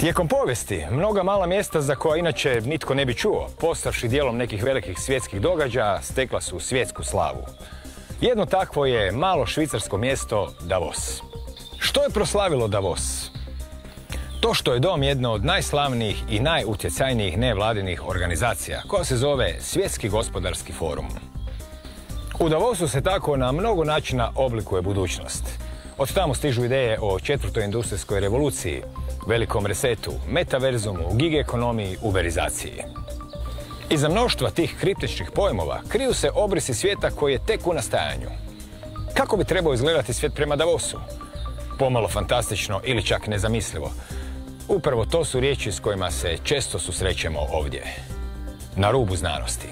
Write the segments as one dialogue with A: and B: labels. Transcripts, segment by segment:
A: Tijekom povijesti, mnoga mala mjesta za koja inače nitko ne bi čuo, postavši dijelom nekih velikih svjetskih događaja, stekla su svjetsku slavu. Jedno takvo je malo švicarsko mjesto Davos. Što je proslavilo Davos? To što je dom jedna od najslavnijih i najutjecajnijih nevladinih organizacija, koja se zove Svjetski gospodarski forum. U Davosu se tako na mnogo načina oblikuje budućnost. Od tamo stižu ideje o četvrtoj industrijskoj revoluciji, velikom resetu, metaverzumu, gig ekonomiji, uberizaciji. Iza mnoštva tih kriptičnih pojmova kriju se obrisi svijeta koji je tek u nastajanju. Kako bi trebao izgledati svijet prema Davosu? Pomalo fantastično ili čak nezamislivo. Upravo to su riječi s kojima se često susrećemo ovdje. Na rubu znanosti.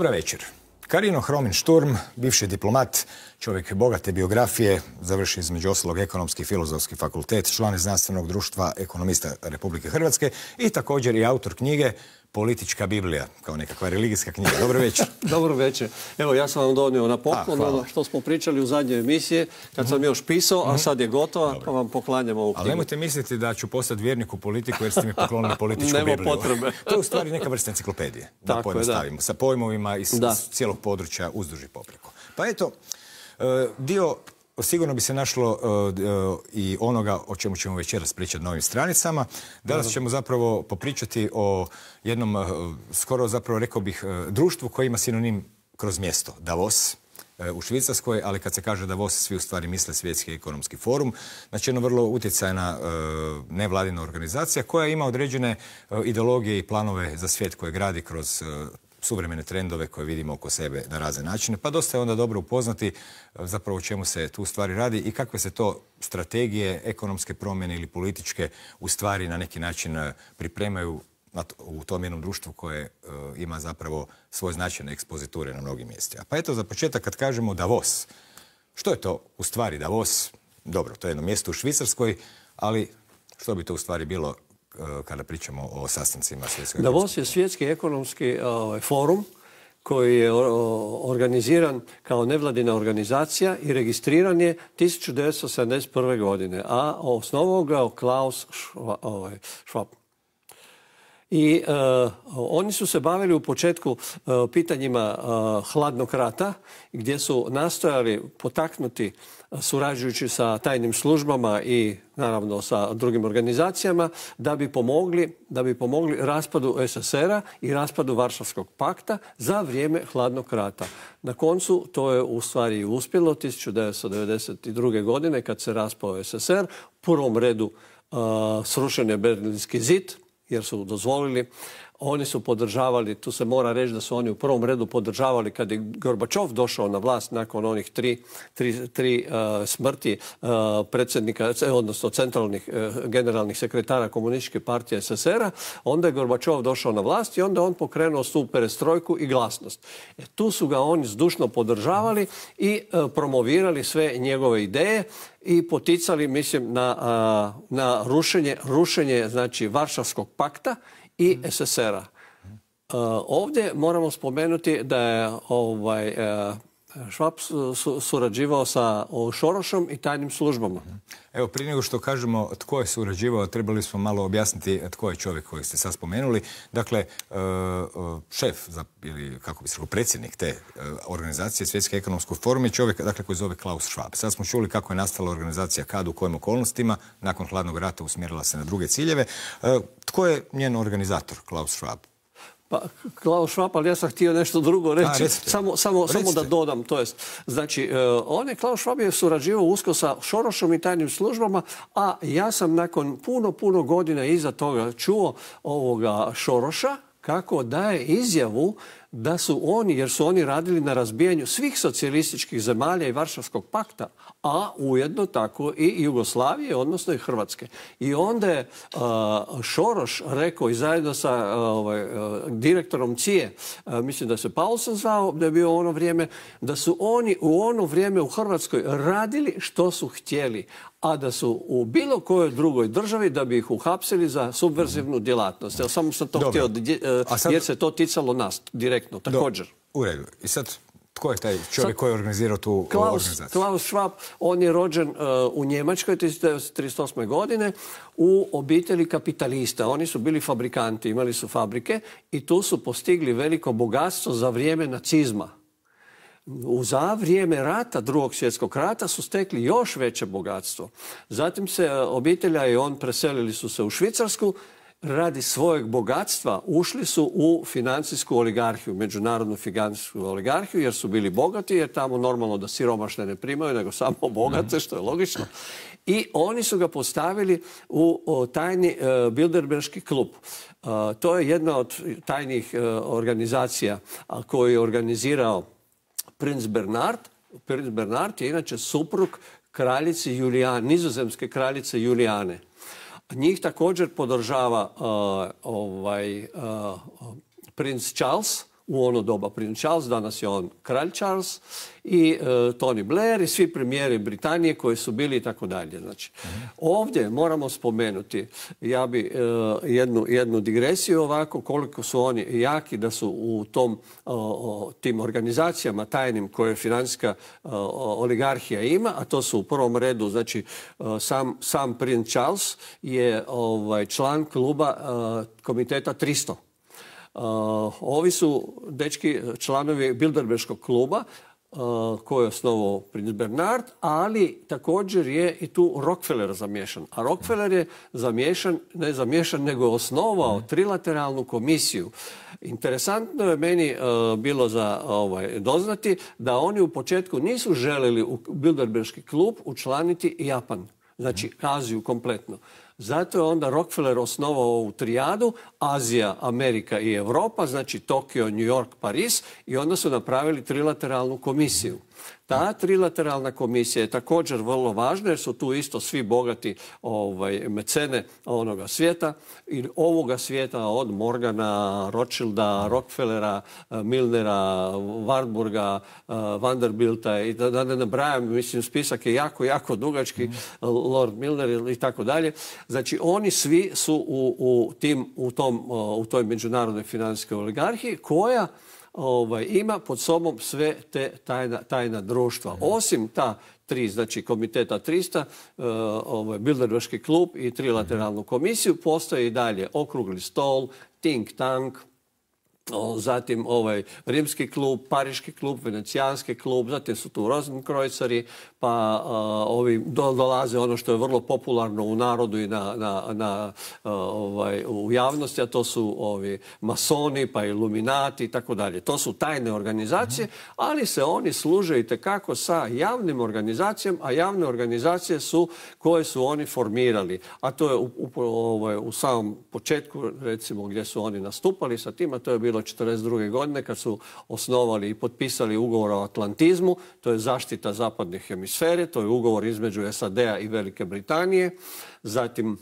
A: Dobra večer. Karino Hromin Šturm, bivši diplomat, čovjek bogate biografije, završi između ostalog ekonomski i filozofski fakultet, član znanstvenog društva ekonomista Republike Hrvatske i također i autor knjige politička biblija, kao nekakva religijska knjiga. Dobro večer.
B: Dobro večer. Evo, ja sam vam donio na poklon ono što smo pričali u zadnjoj emisiji, kad sam još pisao, a mhm. sad je gotova, pa vam poklanjam ovu knjigu. Ali nemojte
A: misliti da ću postati vjernik u politiku jer ste mi poklonili političku Nemo potrebe. to je u stvari neka vrsta enciklopedije, da Tako je, da. sa pojmovima iz cijelog područja uzduži popreko. Pa eto, e, dio sigurno bi se našlo e, e, i onoga o čemu ćemo večeras pričati na ovim stranicama. Danas ćemo zapravo popričati o jednom, e, skoro zapravo rekao bih, društvu koje ima sinonim kroz mjesto, Davos u Švicarskoj, ali kad se kaže Davos, svi u stvari misle Svjetski ekonomski forum. Znači, jedna vrlo utjecajna nevladina organizacija koja ima određene ideologije i planove za svijet koje gradi kroz suvremene trendove koje vidimo oko sebe na razne načine. Pa dosta je onda dobro upoznati e, zapravo o čemu se tu stvari radi i kakve se to strategije, ekonomske promjene ili političke u stvari na neki način e, pripremaju u tom jednom društvu koje e, ima zapravo svoje značajne ekspoziture na mnogim mjestima. Pa eto, za početak kad kažemo Davos, što je to u stvari Davos? Dobro, to je jedno mjesto u Švicarskoj, ali što bi to u stvari bilo E, kada pričamo o sastancima svjetskog
B: Davos je svjetski ekonomski e, ovaj, forum koji je organiziran kao nevladina organizacija i registriran je 1971. godine, a osnovao ga Klaus ovaj, Schwab i eh, oni su se bavili u početku eh, pitanjima eh, hladnog rata gdje su nastojali potaknuti surađujući sa tajnim službama i naravno sa drugim organizacijama da bi pomogli, da bi pomogli raspadu SSR-a i raspadu Varšavskog pakta za vrijeme hladnog rata. Na koncu to je u stvari i uspjelo 1992. godine kad se raspao SSR, u prvom redu srušen je Berlinski zid, jer su dozvolili oni su podržavali, tu se mora reći da su oni u prvom redu podržavali kad je Gorbačov došao na vlast nakon onih tri, tri, tri e, smrti e, predsjednika, e, odnosno centralnih generalnih sekretara komunističke partije SSR-a, onda je Gorbačov došao na vlast i onda on pokrenuo tu perestrojku i glasnost. E, tu su ga oni zdušno podržavali i promovirali sve njegove ideje i poticali, mislim, na, na rušenje, rušenje znači, Varšavskog pakta i SSR-a. E, ovdje moramo spomenuti da je ovaj, e, Švab e, surađivao sa Šorošom i tajnim službama.
A: Evo, prije nego što kažemo tko je surađivao, trebali smo malo objasniti tko je čovjek koji ste sad spomenuli. Dakle, e, e, šef, ili kako bi se rekao, predsjednik te organizacije, Svjetske ekonomske forme, je čovjek dakle, koji zove Klaus Švab. Sad smo čuli kako je nastala organizacija kad, u kojim okolnostima, nakon hladnog rata usmjerila se na druge ciljeve. Tko je njen organizator, Klaus Švab?
B: Pa, Klaus Schwab, ali ja sam htio nešto drugo reći, samo, samo, da dodam. To jest, znači, e, on je, Klaus Schwab je surađivao usko sa Šorošom i tajnim službama, a ja sam nakon puno, puno godina iza toga čuo ovoga Šoroša kako daje izjavu da su oni, jer su oni radili na razbijanju svih socijalističkih zemalja i Varšavskog pakta, a ujedno tako i Jugoslavije, odnosno i Hrvatske. I onda je Šoroš rekao i zajedno sa ovaj, direktorom Cije, mislim da se Paulson zvao, da je bio ono vrijeme, da su oni u ono vrijeme u Hrvatskoj radili što su htjeli, a da su u bilo kojoj drugoj državi da bi ih uhapsili za subverzivnu djelatnost. samo sam to htio, jer se to ticalo nas direktno direktno, također.
A: u redu. I sad, tko je taj čovjek koji je organizirao tu Klaus, organizaciju?
B: Klaus Schwab, on je rođen e, u Njemačkoj 1938. godine u obitelji kapitalista. Oni su bili fabrikanti, imali su fabrike i tu su postigli veliko bogatstvo za vrijeme nacizma za vrijeme rata, drugog svjetskog rata, su stekli još veće bogatstvo. Zatim se e, obitelja i on preselili su se u Švicarsku, radi svojeg bogatstva ušli su u financijsku oligarhiju, međunarodnu financijsku oligarhiju jer su bili bogati jer tamo normalno da siromašne ne primaju nego samo bogate što je logično. I oni su ga postavili u tajni e, Bilderberški klub. E, to je jedna od tajnih e, organizacija koju je organizirao princ Bernard. Princ Bernard je inače suprug kraljice Julijane, nizozemske kraljice Julijane. Njih također podržava uh, ovaj, uh, princ Charles u ono doba Prince Charles, danas je on kralj Charles i e, Tony Blair i svi premijeri Britanije koji su bili i tako dalje. Znači, ovdje moramo spomenuti, ja bi e, jednu, digresiju ovako, koliko su oni jaki da su u tom, tim organizacijama tajnim koje financijska e, oligarhija ima, a to su u prvom redu, znači sam, sam Charles je ovaj, član kluba komiteta 300 Uh, ovi su dečki članovi Bilderbergskog kluba uh, koje je osnovao princ Bernard, ali također je i tu Rockefeller zamiješan. A Rockefeller je zamiješan, ne zamiješan, nego je osnovao trilateralnu komisiju. Interesantno je meni uh, bilo za ovaj, doznati da oni u početku nisu želili u Bilderbergski klub učlaniti Japan. Znači Aziju kompletno. Zato je onda Rockefeller osnovao ovu trijadu, Azija, Amerika i Europa, znači Tokio, New York, Paris i onda su napravili trilateralnu komisiju. Ta trilateralna komisija je također vrlo važna jer su tu isto svi bogati ovaj, mecene onoga svijeta i ovoga svijeta od Morgana, Rothschilda, Rockefellera, eh, Milnera, Warburga, eh, Vanderbilta i da, ne nabrajam, mislim spisak je jako, jako dugački, mhm. Lord Milner i tako dalje. Znači oni svi su u, u, tim, u, tom, eh, u toj međunarodnoj financijskoj oligarhiji koja ovaj, ima pod sobom sve te tajna, društva. Mhm. Osim ta tri, znači komiteta 300, e, ovaj, bilderbaški klub i trilateralnu mhm. komisiju, postoje i dalje okrugli stol, think tank, zatim ovaj rimski klub, pariški klub, venecijanski klub, zatim su tu Rosenkreuzeri, pa ovi dolaze ono što je vrlo popularno u narodu i na, na, na ovaj, u javnosti, a to su ovi masoni, pa iluminati i tako dalje. To su tajne organizacije, ali se oni služe i tekako sa javnim organizacijama, a javne organizacije su koje su oni formirali. A to je u, ovaj, u samom početku, recimo, gdje su oni nastupali sa tim, a to je bilo do 1942. godine kad su osnovali i potpisali ugovor o Atlantizmu. To je zaštita zapadnih hemisfere, to je ugovor između SAD-a i Velike Britanije. Zatim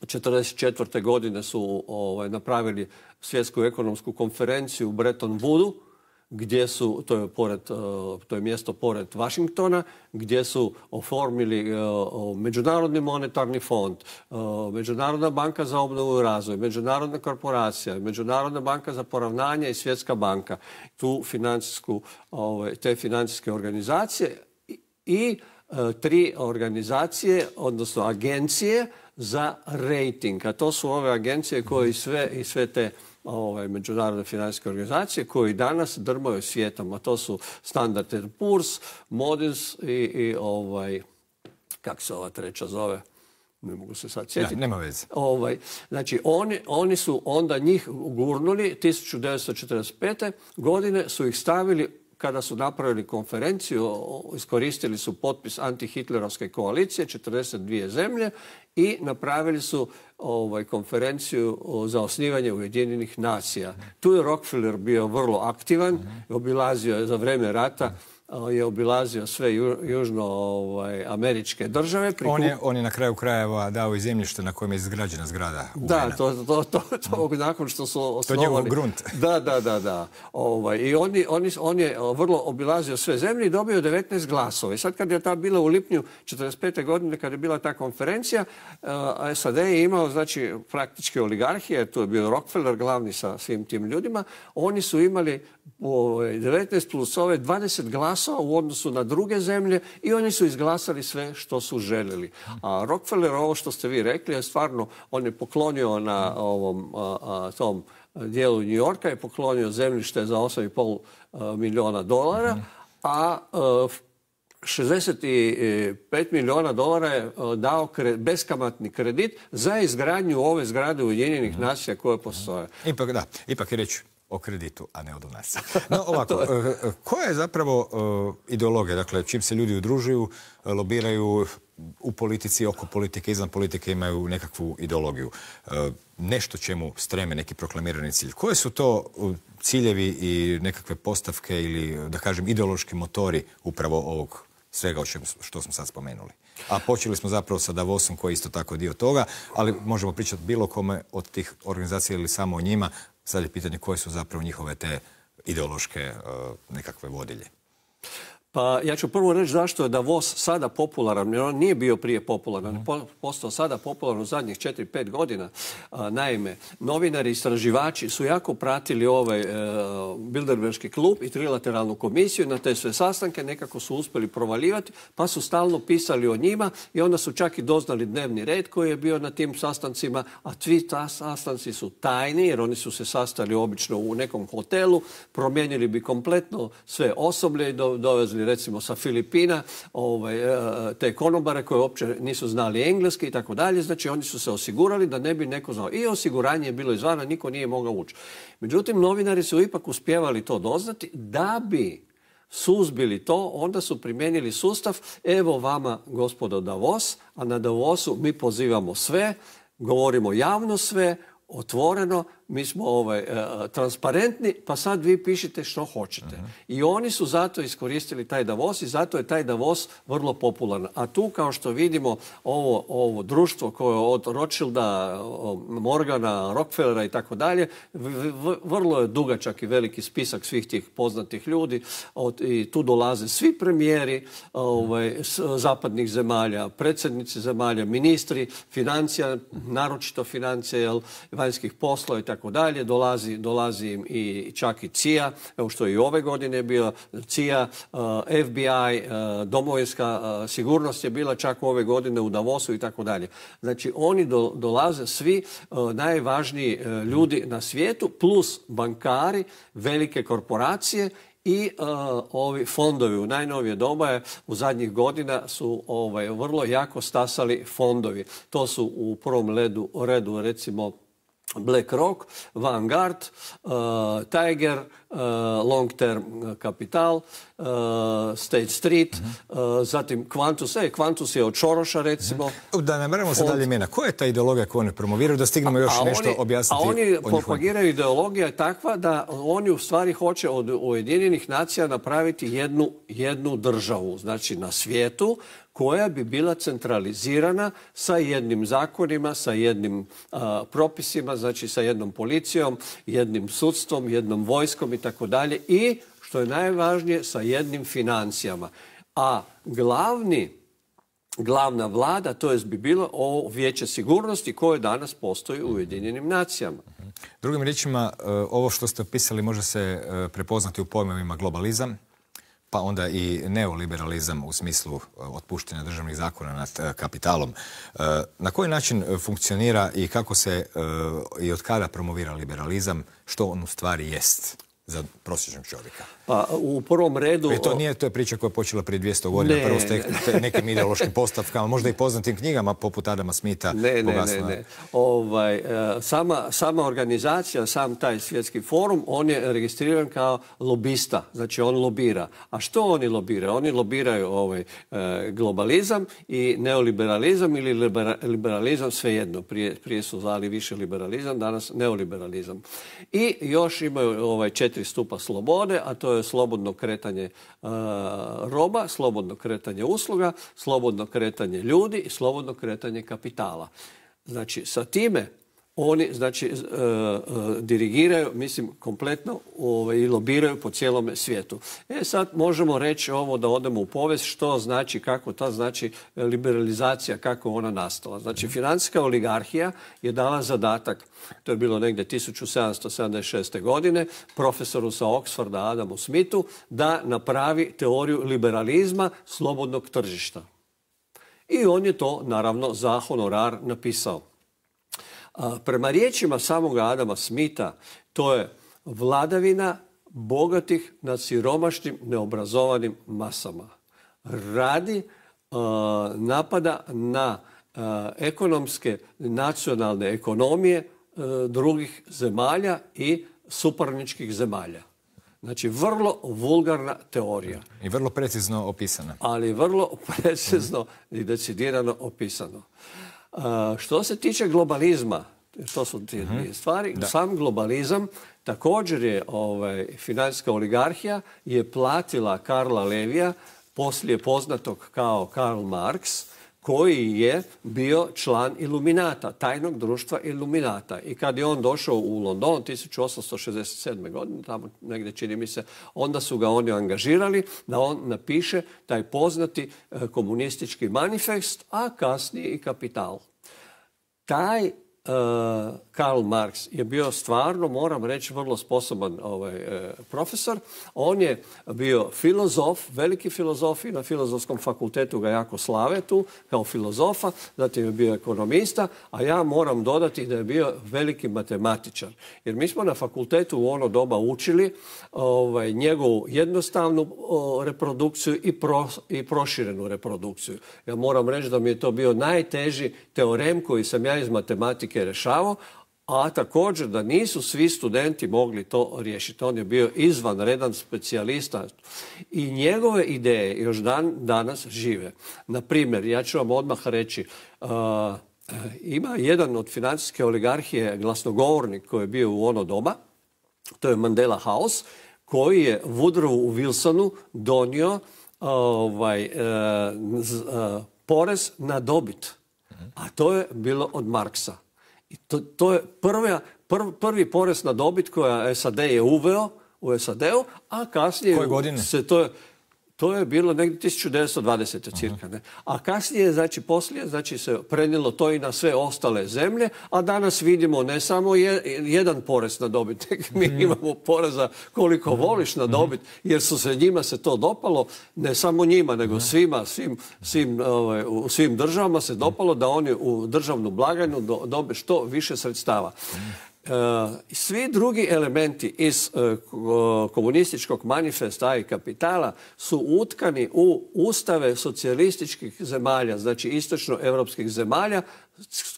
B: 1944. godine su ovaj, napravili svjetsku ekonomsku konferenciju u Bretton Woodu gdje su, to je, pored, e, to je mjesto pored Vašingtona, gdje su oformili e, Međunarodni monetarni fond, e, Međunarodna banka za obnovu i razvoj, Međunarodna korporacija, Međunarodna banka za poravnanje i Svjetska banka. Tu financijsku, ovaj, te financijske organizacije i tri organizacije, odnosno agencije za rating. A to su ove agencije koje sve, i sve te ovaj, međunarodne financijske organizacije koji danas drmaju svijetom, a to su Standard Poor's, Modis i, ovaj, kak se ova treća zove, ne mogu se sad sjetiti. nema veze. Ovaj, znači, oni, oni su onda njih gurnuli 1945. godine, su ih stavili kada su napravili konferenciju, iskoristili su potpis antihitlerovske koalicije, 42 zemlje i napravili su ovaj, konferenciju za osnivanje Ujedinjenih nacija. Tu je Rockefeller bio vrlo aktivan, obilazio je za vreme rata je obilazio sve južno ovaj, američke države.
A: On, je, na kraju krajeva dao i zemljište na kojem je izgrađena zgrada. Da,
B: to, to, to, mhm. nakon što su osnovali... To je grunt. Da, da, da. Ovaj, I on, je vrlo obilazio sve zemlje i dobio 19 glasova. I sad kad je ta bila u lipnju 1945. godine, kad je bila ta konferencija, SAD je imao znači, praktički oligarhije, tu je bio Rockefeller glavni sa svim tim ljudima, oni su imali 19 ovaj, plus ove 20 glasova u odnosu na druge zemlje i oni su izglasali sve što su željeli. A Rockefeller, ovo što ste vi rekli, je stvarno, on je poklonio na ovom tom dijelu New Yorka, je poklonio zemljište za 8,5 e, milijuna dolara, a, 65 e, milijuna dolara je e, dao beskamatni kredit za izgradnju ove zgrade Ujedinjenih nacija koje postoje. Ipak, da, ipak je reći o kreditu, a ne od nas.
A: No, ovako, eh, koja je zapravo eh, ideologija? Dakle, čim se ljudi udružuju, eh, lobiraju u politici, oko politike, izvan politike imaju nekakvu ideologiju. Nešto čemu streme neki proklamirani cilj. Koje su to ciljevi i nekakve postavke ili, da kažem, ideološki motori upravo ovog svega što smo sad spomenuli. A počeli smo zapravo sa Davosom koji je isto tako dio toga, ali možemo pričati bilo kome od tih organizacija ili samo o njima, Sad je pitanje koje su zapravo njihove te ideološke e, nekakve vodilje.
B: Pa ja ću prvo reći zašto je da Davos sada popularan, jer on nije bio prije popularan, mhm. postao sada popularan u zadnjih 4-5 godina. Naime, novinari, i istraživači su jako pratili ovaj e, klub i trilateralnu komisiju na te sve sastanke, nekako su uspjeli provaljivati, pa su stalno pisali o njima i onda su čak i doznali dnevni red koji je bio na tim sastancima, a tvi ta sastanci su tajni jer oni su se sastali obično u nekom hotelu, promijenili bi kompletno sve osoblje i dovezli recimo sa Filipina ovaj, e, te konobare koje uopće nisu znali engleski i tako dalje. Znači oni su se osigurali da ne bi neko znao. I osiguranje je bilo izvana, niko nije mogao ući. Međutim, novinari su ipak uspjevali to doznati da bi suzbili to, onda su primijenili sustav evo vama gospodo Davos, a na Davosu mi pozivamo sve, govorimo javno sve, otvoreno, mi smo ovaj, e, e, transparentni, pa sad vi pišite što hoćete. Mhm. I oni su zato iskoristili taj Davos i zato je taj Davos vrlo popularan. A tu, kao što vidimo, ovo, ovo društvo koje od Rothschilda, Morgana, Rockefellera i tako dalje, vrlo je dugačak i veliki spisak svih tih poznatih ljudi. Od, I tu dolaze svi premijeri ovaj, mhm. zapadnih zemalja, predsjednici zemalja, ministri, financija, naročito financija, vanjskih poslova i tako tako dalje. Dolazi, im i čak i CIA, evo što je i ove godine bio, CIA, eh, FBI, eh, domovinska eh, sigurnost je bila čak ove godine u Davosu i tako dalje. Znači oni dolaze svi najvažniji ljudi na svijetu plus bankari, velike korporacije i ovi fondovi u najnovije doba je u zadnjih godina su ovaj, vrlo jako stasali fondovi. To su u prvom redu recimo Black Rock Vanguard, uh, Tiger, uh, Long Term Capital, uh, State Street, mhm. zatim Qantas, e, Qantas je od Šoroša mhm. recimo.
A: Da ne moramo se dalje imena, koja je ta ideologija koju oni promoviraju, da stignemo još nešto objasniti? A oni propagiraju
B: ideologija takva da oni u stvari hoće od Ujedinjenih nacija napraviti jednu, jednu državu, znači na svijetu koja bi bila centralizirana sa jednim zakonima, sa jednim propisima, znači sa jednom policijom, jednim sudstvom, jednom vojskom i tako dalje i što je najvažnije sa jednim financijama. A glavni glavna vlada, to jest bi bilo ovo vijeće sigurnosti koje danas postoji u Ujedinjenim nacijama.
A: Drugim riječima, e, ovo što ste opisali može se e, prepoznati u pojmovima globalizam, pa onda i neoliberalizam u smislu e, otpuštenja državnih zakona nad e, kapitalom. E, na koji način funkcionira i kako se i od kada promovira liberalizam, što on u stvari jest? za prosječnog čovjeka?
B: Pa u prvom redu... E, to
A: nije, to je priča koja je počela prije 200 godina, prvo ste nekim ideološkim postavkama, možda i poznatim knjigama poput Adama Smita. Ne, ne, ne,
B: Ovaj, e, sama, organizacija, sam taj svjetski forum, on je registriran kao lobista, znači on lobira. A što oni lobiraju? Oni lobiraju ovaj, e, globalizam i neoliberalizam ili liberalizam svejedno. Prije, prije su zvali više liberalizam, danas neoliberalizam. I još imaju ovaj, četiri četiri stupa slobode, a to je slobodno kretanje e, roba, slobodno kretanje usluga, slobodno kretanje ljudi i slobodno kretanje kapitala. Znači, sa time oni znači e, e, dirigiraju, mislim, kompletno ovaj, i lobiraju po cijelom svijetu. E sad možemo reći ovo da odemo u povest što znači, kako ta znači liberalizacija, kako ona nastala. Znači, financijska oligarhija je dala zadatak, to je bilo negdje 1776. godine, profesoru sa Oxforda Adamu Smithu, da napravi teoriju liberalizma slobodnog tržišta. I on je to, naravno, za honorar napisao. Prema riječima samoga Adama Smita, to je vladavina bogatih nad siromašnim neobrazovanim masama. Radi napada na ekonomske nacionalne ekonomije e, drugih zemalja i suparničkih zemalja. Znači, vrlo vulgarna teorija. I vrlo precizno opisana. Ali vrlo precizno i decidirano opisano. Što se tiče globalizma, to su ti mhm. dvije stvari, sam globalizam također je ovaj, financijska oligarhija je platila Karla Levija, poslije poznatog kao Karl Marx, koji je bio član Iluminata, tajnog društva Iluminata. I kad je on došao u London 1867. godine, tamo negdje čini mi se, onda su ga oni angažirali da on napiše taj poznati e, komunistički manifest, a kasnije i kapital. Taj e, Karl Marx je bio stvarno, moram reći, vrlo sposoban ovaj, e, profesor. On je bio filozof, veliki filozof i na filozofskom fakultetu ga jako slave tu kao filozofa, zatim je bio ekonomista, a ja moram dodati da je bio veliki matematičar. Jer mi smo na fakultetu u ono doba učili ovaj, njegovu jednostavnu reprodukciju i, proširenu reprodukciju. Ja moram reći da mi je to bio najteži teorem koji sam ja iz matematike rešavao, a također da nisu svi studenti mogli to riješiti. On je bio izvanredan specijalista i njegove ideje još dan danas žive. Na primjer, ja ću vam odmah reći, uh, uh, ima jedan od financijske oligarhije glasnogovornik koji je bio u ono doba, to je Mandela House, koji je u Wilsonu donio uh, ovaj, uh, porez na dobit. A to je bilo od Marksa to, to je prvi porez na dobit koja SAD je uveo u SAD-u, a kasnije... Koje godine? Se to, to je bilo negdje 1920. cirka. A kasnije, znači poslije, znači se prenilo to i na sve ostale zemlje, a danas vidimo ne samo jedan porez na dobit, mi mhm. imamo poreza koliko mhm. voliš na mhm. dobit, jer su se njima se to dopalo, ne samo njima, nego svima, ovaj, u svim državama se dopalo da oni u državnu blaganju dobe što više sredstava. E, svi drugi elementi iz e, komunističkog manifesta i kapitala su utkani u ustave socijalističkih zemalja, znači istočnoevropskih zemalja,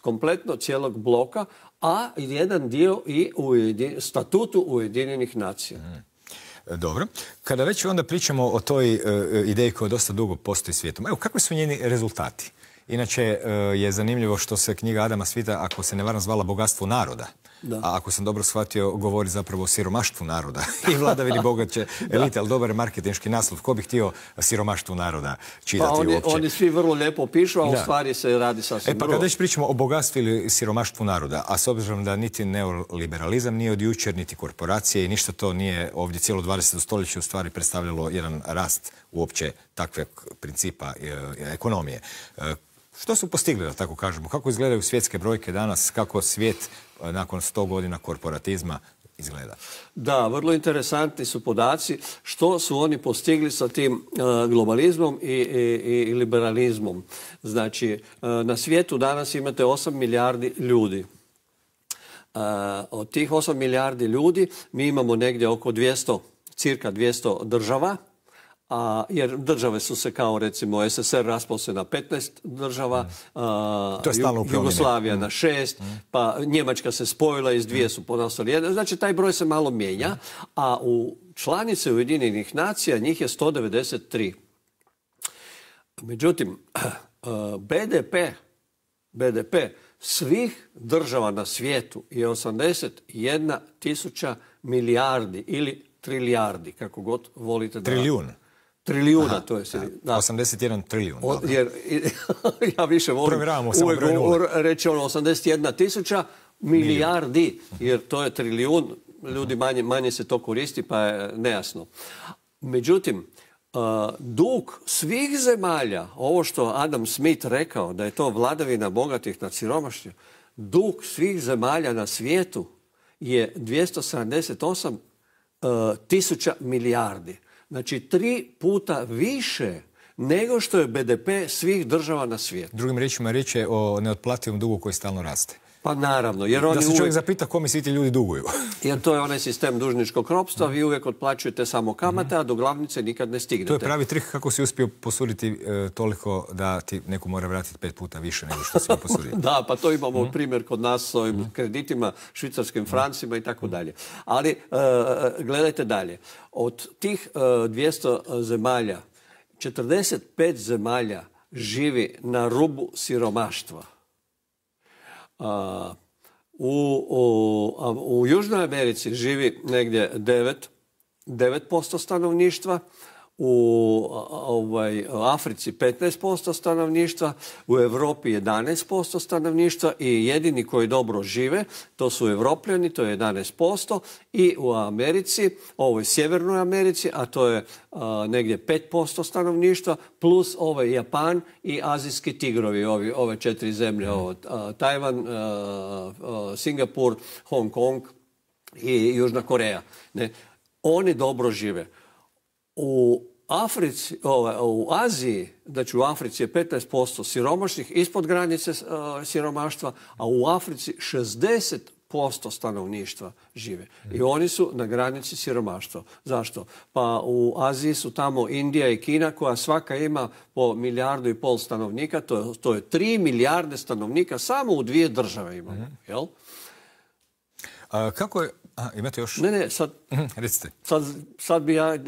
B: kompletno cijelog bloka, a jedan dio i u statutu Ujedinjenih nacija. Mm. E, dobro. Kada već
A: onda pričamo o toj ideji koja dosta dugo postoji svijetom, evo kakvi su njeni rezultati? Inače je zanimljivo što se knjiga Adama Svita, ako se ne varam, zvala Bogatstvo naroda. A ako sam dobro shvatio, govori zapravo o siromaštvu naroda i vladavini bogaće elite, ali dobar je marketinški naslov. Ko bi htio siromaštvu naroda čitati pa oni,
B: svi vrlo lijepo pišu, a u stvari se radi sasvim E pa kada već
A: pričamo o bogatstvu ili siromaštvu naroda, a s obzirom da niti neoliberalizam nije od jučer, niti korporacije i ništa to nije ovdje cijelo 20. stoljeće u stvari predstavljalo jedan rast uopće takve principa e, e, ekonomije. E, što su postigli, da tako kažemo? Kako izgledaju svjetske brojke danas? Kako svijet eh, nakon 100 godina korporatizma izgleda?
B: Da, vrlo interesantni su podaci što su oni postigli sa tim eh, globalizmom i, liberalizmom. Znači, eh, na svijetu danas imate 8 milijardi ljudi. Od tih 8 milijardi ljudi mi imamo negdje oko 200, cirka 200 država a, jer države su se kao recimo SSR raspao se na 15 država, mm. Jugoslavija na 6, mm. mm. pa Njemačka se spojila, iz dvije su ponosili jedan. Znači taj broj se malo mijenja, a u članice Ujedinjenih nacija njih je 193. Međutim, BDP, BDP svih država na svijetu je 81 tisuća milijardi ili trilijardi, kako god volite da
A: trilijuna, to je 81 trilijun,
B: Jer, ja više volim uvijek reći ono 81 tisuća milijardi, jer to je trilijun, ljudi manje, manje se to koristi, pa je nejasno. Međutim, dug svih zemalja, ovo što Adam Smith rekao, da je to vladavina bogatih nad siromašnjom, dug svih zemalja na svijetu je 278 tisuća milijardi. Znači tri puta više nego što je BDP svih država na svijetu. Drugim
A: riječima riječ je o neotplativom dugu koji stalno raste.
B: Pa naravno. Jer oni da se čovjek zapita kome svi ti ljudi duguju. jer to je onaj sistem dužničkog ropstva. Vi uvijek otplaćujete samo kamate, a do glavnice nikad ne stignete. To je pravi
A: trik kako si uspio posuditi e, toliko da ti neko mora vratiti pet
B: puta više nego što si posudio. da, pa to imamo mhm. primjer kod nas s ovim mhm. kreditima, švicarskim mhm. francima i tako dalje. Ali e, e, gledajte dalje. Od tih e, 200 zemalja, 45 zemalja živi na rubu siromaštva. A, u, u, u Južnoj Americi živi negdje 9, 9% stanovništva, u ovaj, Africi 15% stanovništva, u Europi 11% stanovništva i jedini koji dobro žive, to su Evropljani, to je 11% i u Americi, ovoj Sjevernoj Americi, a to je a, negdje 5% stanovništva, plus ovaj Japan i azijski tigrovi, ovi, ove četiri zemlje, ovo, Tajvan, Singapur, Hong Kong i Južna Koreja. Ne? Oni dobro žive u Africi, ovaj, u Aziji, znači u Africi je 15% siromašnih ispod granice e, siromaštva, a u Africi 60% stanovništva žive. I oni su na granici siromaštva. Zašto? Pa u Aziji su tamo Indija i Kina koja svaka ima po milijardu i pol stanovnika. To je, to je tri milijarde stanovnika samo u dvije države imamo. Mhm. Jel? kako je a, imate još? Ne, ne, sad, mhm, recite. Sad, bi ja eh,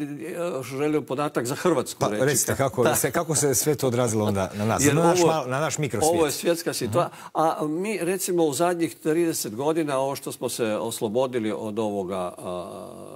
B: želio podatak za Hrvatsku pa, Recite, kako, se,
A: kako se sve to odrazilo onda na nas, na, naš, mikrosvijet? Ovo je
B: svjetska mhm. situacija. A mi, recimo, u zadnjih 30 godina, ovo što smo se oslobodili od ovoga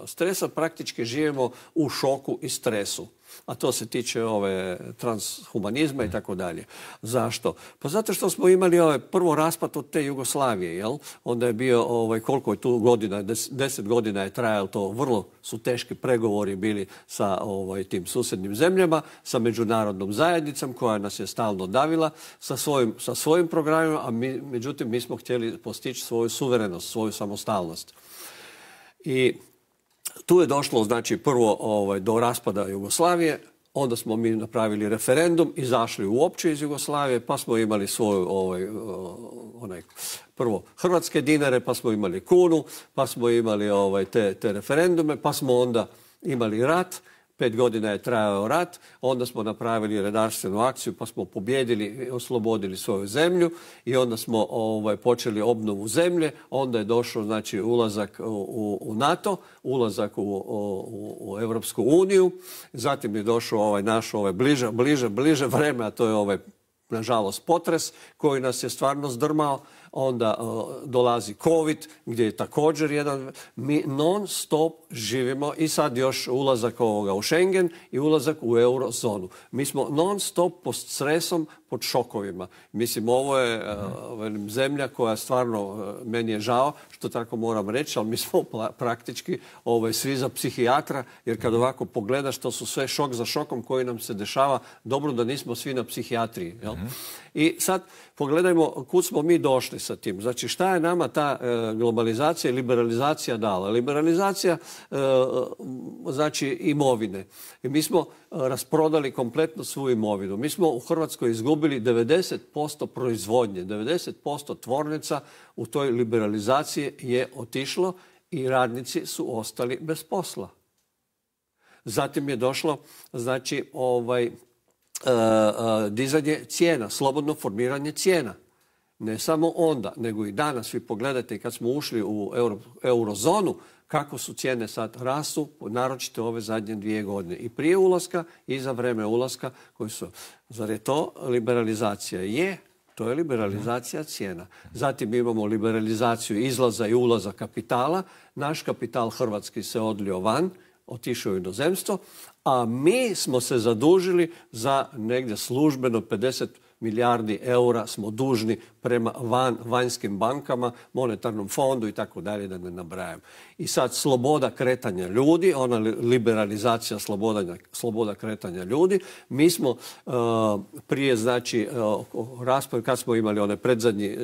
B: stresa, praktički živimo u šoku i stresu a to se tiče ove transhumanizma i tako dalje. Zašto? Pa zato što smo imali ovaj prvo raspad od te Jugoslavije, jel? Onda je bio, ovaj, koliko je tu godina, deset godina je trajalo to, vrlo su teški pregovori bili sa ovaj, tim susjednim zemljama, sa međunarodnom zajednicom koja nas je stalno davila, sa svojim, sa svojim programima, a mi, međutim mi smo htjeli postići svoju suverenost, svoju samostalnost. I tu je došlo znači prvo ovaj, do raspada Jugoslavije, onda smo mi napravili referendum, izašli uopće iz Jugoslavije, pa smo imali svoj ovaj, onaj, prvo hrvatske dinare, pa smo imali kunu, pa smo imali ovaj, te, te referendume, pa smo onda imali rat Pet godina je trajao rat, onda smo napravili redarstvenu akciju pa smo pobjedili, oslobodili svoju zemlju i onda smo ovaj, počeli obnovu zemlje. Onda je došao znači, ulazak u, u NATO, ulazak u, u, Europsku uniju. Zatim je došao ovaj naš ovaj, bliže, bliže, bliže vreme, a to je ovaj, nažalost, potres koji nas je stvarno zdrmao onda e, dolazi COVID gdje je također jedan, mi non stop živimo i sad još ulazak ovoga u Schengen i ulazak u eurozonu. Mi smo non stop pod stresom, pod šokovima. Mislim, ovo je e, ovaj, zemlja koja stvarno, e, meni je žao što tako moram reći, ali mi smo praktički ovaj, svi za psihijatra, jer kad ovako pogledaš, to su sve šok za šokom koji nam se dešava. Dobro da nismo svi na psihijatriji. Mhm. I sad, pogledajmo kud smo mi došli sa tim. Znači šta je nama ta e, globalizacija i liberalizacija dala? Liberalizacija e, znači imovine. I mi smo e, rasprodali kompletno svu imovinu. Mi smo u Hrvatskoj izgubili 90% proizvodnje, 90% tvornica u toj liberalizaciji je otišlo i radnici su ostali bez posla. Zatim je došlo znači ovaj E, e, dizanje cijena, slobodno formiranje cijena. Ne samo onda, nego i danas. Vi pogledajte kad smo ušli u euro, eurozonu, kako su cijene sad rastu, naročito ove zadnje dvije godine. I prije ulaska i za vreme ulaska koji su. Zar je to liberalizacija? Je, to je liberalizacija cijena. Zatim imamo liberalizaciju izlaza i ulaza kapitala. Naš kapital hrvatski se odlio van, otišao u inozemstvo, a mi smo se zadužili za negdje službeno 50 milijardi eura smo dužni prema van, vanjskim bankama, monetarnom fondu i tako dalje, da ne nabrajam. I sad sloboda kretanja ljudi, ona liberalizacija sloboda, sloboda kretanja ljudi. Mi smo e, prije, znači, uh, e, raspravi kad smo imali onaj predzadnji e,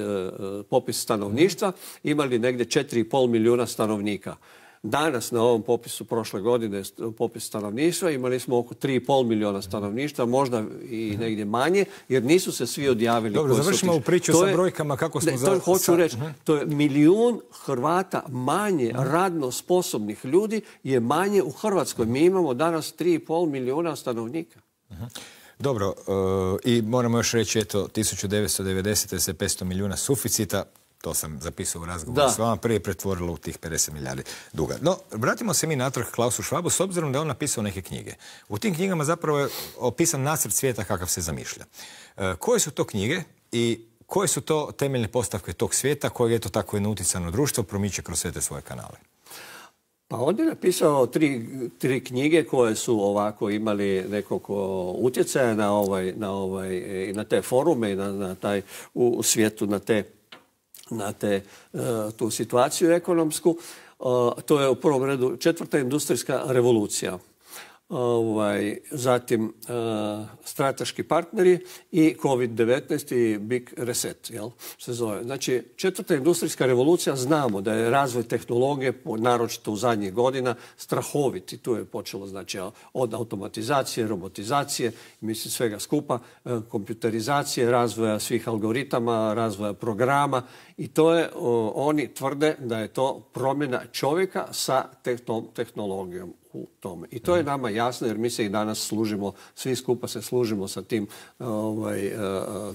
B: popis stanovništva, imali negdje 4,5 milijuna stanovnika. Danas na ovom popisu prošle godine, popis stanovništva, imali smo oko 3,5 milijuna stanovništva, možda i negdje manje, jer nisu se svi odjavili. Dobro, završimo u priču sa brojkama kako smo... to hoću reći, mhm. to je milijun Hrvata manje mhm. radno sposobnih ljudi je manje u Hrvatskoj. Mi mhm. imamo danas 3,5 milijuna stanovnika.
A: Dobro, e, i moramo još reći, eto, 1990. se 500 milijuna suficita, to sam zapisao u razgovoru s vama, prije pretvorilo u tih 50 milijardi duga. No, vratimo se mi natrag Klausu Švabu, s obzirom da je on napisao neke knjige. U tim knjigama zapravo je opisan nasred svijeta kakav se zamišlja. E, koje su to knjige i koje su to temeljne postavke tog svijeta koje je to tako jedno uticano društvo promiče kroz sve te svoje kanale?
B: Pa on je napisao tri, knjige koje su ovako imali nekog utjecaja na ovaj, na ovaj, e, i na te forume i taj u svijetu, na te na te, e, tu situaciju ekonomsku. E, to je u prvom redu četvrta industrijska revolucija ovaj, zatim e, strateški partneri i COVID-19 i Big Reset, jel, se zove. Znači, četvrta industrijska revolucija, znamo da je razvoj tehnologije, naročito u zadnjih godina, strahovit tu je počelo, znači, od automatizacije, robotizacije, mislim svega skupa, e, kompjuterizacije, razvoja svih algoritama, razvoja programa i to je, oni tvrde da je to promjena čovjeka sa tom tehnologijom u tome. I to je mhm. nama jasno jer mi se i danas služimo, svi skupa se služimo sa tim ovaj, e,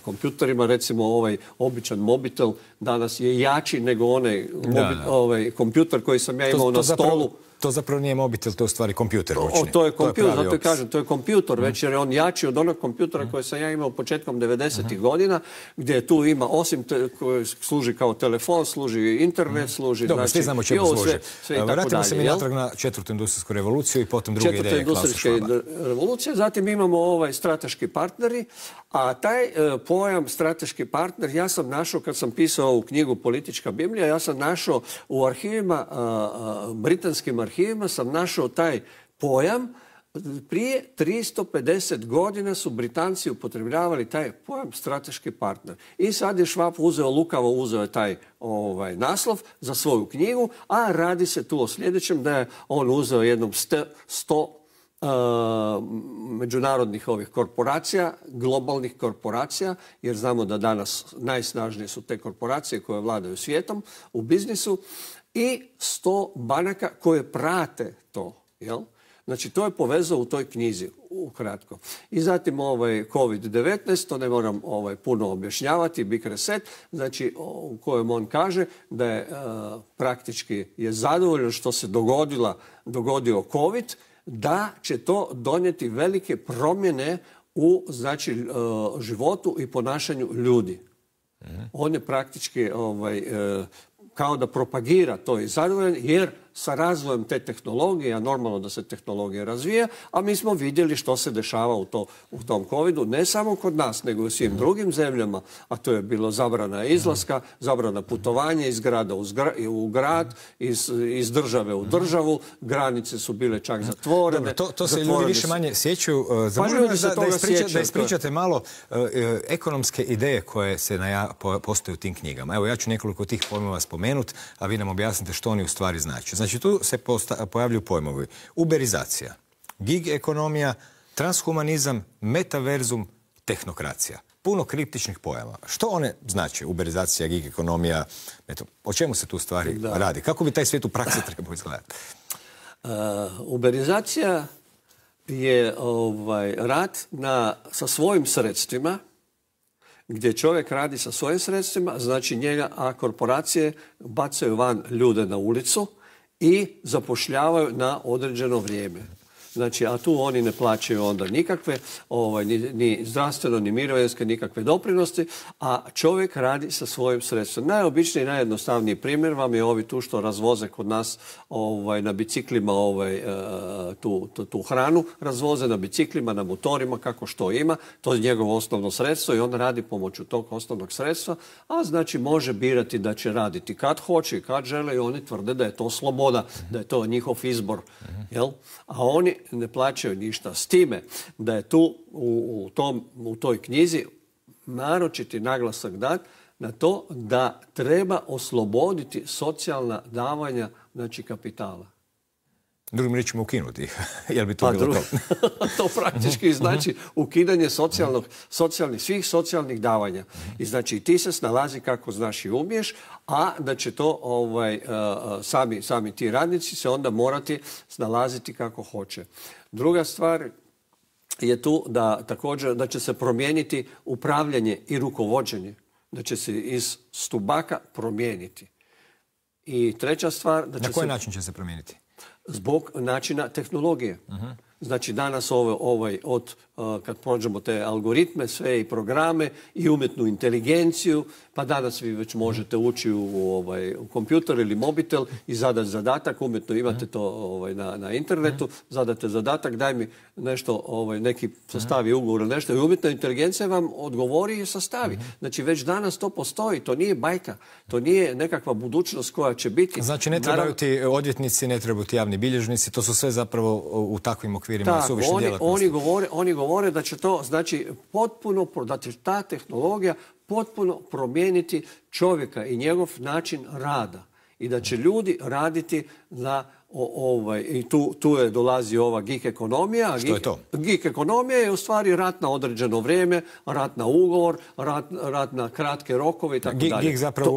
B: kompjuterima. Recimo ovaj običan mobitel danas je jači nego onaj ovaj, kompjuter koji sam ja imao na stolu
A: to zapravo nije mobitel, to je u stvari kompjuter to je kompjuter, zato kažem,
B: to je kompjuter mhm. već jer je on jači od onog kompjutera mhm. koje sam ja imao početkom 90-ih mhm. godina, gdje tu ima, osim koji služi kao telefon, služi internet, služi... Dobro, znači, svi znamo čemu služi. Vratimo se mi natrag
A: na četvrtu industrijsku revoluciju i potom druge ideje Klausa
B: revolucija, zatim imamo ovaj strateški partneri, a taj e, pojam strateški partner ja sam našao kad sam pisao ovu knjigu Politička Biblija, ja sam našao u arhivima, britanskim arhivima sam našao taj pojam. Prije 350 godina su Britanci upotrebljavali taj pojam strateški partner. I sad je švap uzeo, lukavo uzeo taj ovaj, naslov za svoju knjigu, a radi se tu o sljedećem da je on uzeo jednom sto e, međunarodnih ovih korporacija, globalnih korporacija, jer znamo da danas najsnažnije su te korporacije koje vladaju svijetom u biznisu i sto banaka koje prate to. Jel? Znači, to je povezao u toj knjizi, ukratko. I zatim ovaj COVID-19, to ne moram ovaj, puno objašnjavati, Big Reset, znači u kojem on kaže da je e, praktički je zadovoljno što se dogodila, dogodio COVID, da će to donijeti velike promjene u znači, e, životu i ponašanju ljudi. Mhm. On je praktički ovaj, e, kao da propagira to i zadovoljan jer sa razvojem te tehnologije, a normalno da se tehnologija razvija, a mi smo vidjeli što se dešava u, to, u tom covidu, ne samo kod nas, nego i u svim drugim zemljama, a to je bilo zabrana izlaska, zabrana putovanja iz grada u grad, iz, iz države u državu, granice su bile čak zatvorene. to, to se ljudi više manje
A: sjećaju. Zamolimo e, pa da, da, da ispričate malo e, e, ekonomske ideje koje se postoje u tim knjigama. Evo, ja ću nekoliko tih pojmova spomenuti, a vi nam objasnite što oni u stvari znači. Znači tu se pojavljuju pojmovi. Uberizacija, gig ekonomija, transhumanizam, metaverzum, tehnokracija. Puno kriptičnih pojava. Što one znači? Uberizacija, gig ekonomija, o čemu se tu stvari radi? Kako bi taj svijet u praksi trebao
B: izgledati? Uh, uberizacija je ovaj, rad na, sa svojim sredstvima, gdje čovjek radi sa svojim sredstvima, znači njega, a korporacije bacaju van ljude na ulicu, i zapošljavaju na određeno vrijeme. Znači, a tu oni ne plaćaju onda nikakve, ovaj, ni, ni zdravstveno, ni mirovinske, nikakve doprinosti, a čovjek radi sa svojim sredstvom. Najobičniji, najjednostavniji primjer vam je ovi tu što razvoze kod nas ovaj, na biciklima ovaj, e, tu, tu, tu hranu, razvoze na biciklima, na motorima, kako što ima. To je njegovo osnovno sredstvo i on radi pomoću tog osnovnog sredstva, a znači može birati da će raditi kad hoće i kad žele i oni tvrde da je to sloboda, da je to njihov izbor. Jel? A oni ne plaćaju ništa. S time da je tu u, u, tom, u toj knjizi naročiti naglasak dat na to da treba osloboditi socijalna davanja znači kapitala
A: drugim riječima ukinuti. Jel bi to pa bilo
B: to? to praktički mhm. znači ukidanje socijalnog, svih socijalnih davanja. I znači ti se snalazi kako znaš i umiješ, a da će to ovaj, eh, eh, sami, sami ti radnici se onda morati snalaziti kako hoće. Druga stvar je tu da također da će se promijeniti upravljanje i rukovođenje. Da će se iz stubaka promijeniti. I treća stvar... Da će Na koji način
A: će se promijeniti?
B: zbog načina tehnologije. Znači danas ovo ovaj od, kad prođemo te algoritme, sve i programe i umjetnu inteligenciju, pa danas vi već možete ući u, ovaj, kompjuter ili mobitel i zadati zadatak, umjetno imate to ovaj, na, internetu, zadate zadatak, daj mi nešto, ovaj, neki sastavi ugovor ili nešto i umjetna inteligencija vam odgovori i sastavi. Znači već danas to postoji, to nije bajka, to nije nekakva budućnost koja će biti. Znači ne trebaju
A: ti odvjetnici, ne trebaju ti javni bilježnici, to su sve zapravo u takvim okvirima tak, oni, djelatnosti.
B: govore, oni govore da će to, znači potpuno, da će ta tehnologija potpuno promijeniti čovjeka i njegov način rada i da će ljudi raditi na ovaj, i tu, je dolazi ova gig ekonomija. Što je to? Gig ekonomija je u stvari rat na određeno vrijeme, rat na ugovor, rat, na kratke rokove i tako dalje. Gig zapravo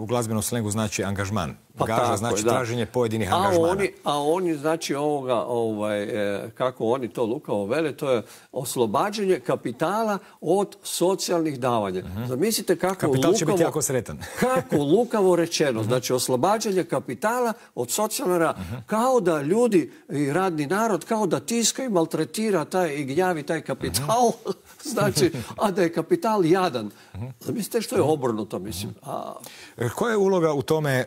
A: u, glazbenom slengu znači angažman. Pa Gaža znači traženje pojedinih a angažmana. Oni,
B: a oni znači ovoga, ovaj, e, kako oni to lukavo vele, to je oslobađanje kapitala od socijalnih davanja. Mhm. Zamislite kako Kapital će biti jako sretan. kako lukavo rečeno. Mhm. Znači oslobađanje kapitala od socijalnog mhm. Kao da ljudi i radni narod, kao da tiska i maltretira taj i gnjavi taj kapital, mhm. znači, a da je kapital jadan. Mhm. Mislite što je obrnuto, mislim. Mhm.
A: E, koja je uloga u tome e,